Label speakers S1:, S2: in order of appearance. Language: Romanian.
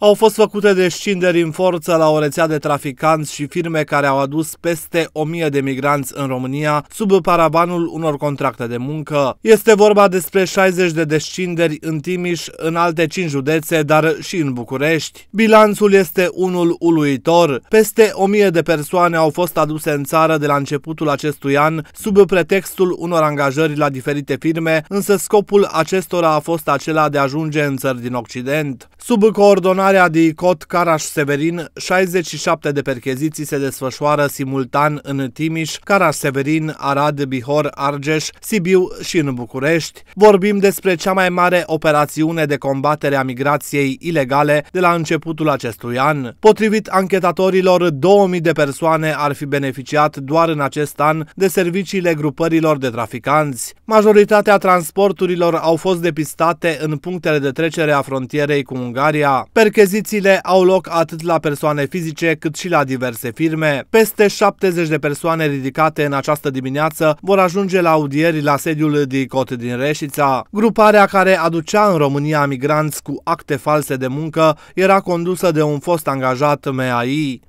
S1: Au fost făcute descinderi în forță la o rețea de traficanți și firme care au adus peste 1000 de migranți în România sub parabanul unor contracte de muncă. Este vorba despre 60 de descinderi în Timiș, în alte 5 județe, dar și în București. Bilanțul este unul uluitor. Peste 1000 de persoane au fost aduse în țară de la începutul acestui an sub pretextul unor angajări la diferite firme, însă scopul acestora a fost acela de a ajunge în țări din Occident. Sub coordonarea ICOT Caraș-Severin, 67 de percheziții se desfășoară simultan în Timiș, Caraș-Severin, Arad, Bihor, Argeș, Sibiu și în București. Vorbim despre cea mai mare operațiune de combatere a migrației ilegale de la începutul acestui an. Potrivit anchetatorilor, 2000 de persoane ar fi beneficiat doar în acest an de serviciile grupărilor de traficanți. Majoritatea transporturilor au fost depistate în punctele de trecere a frontierei cu Ungaria Ungaria. Perchezițiile au loc atât la persoane fizice cât și la diverse firme. Peste 70 de persoane ridicate în această dimineață vor ajunge la audieri la sediul DICOT din Reșița. Gruparea care aducea în România migranți cu acte false de muncă era condusă de un fost angajat MAI.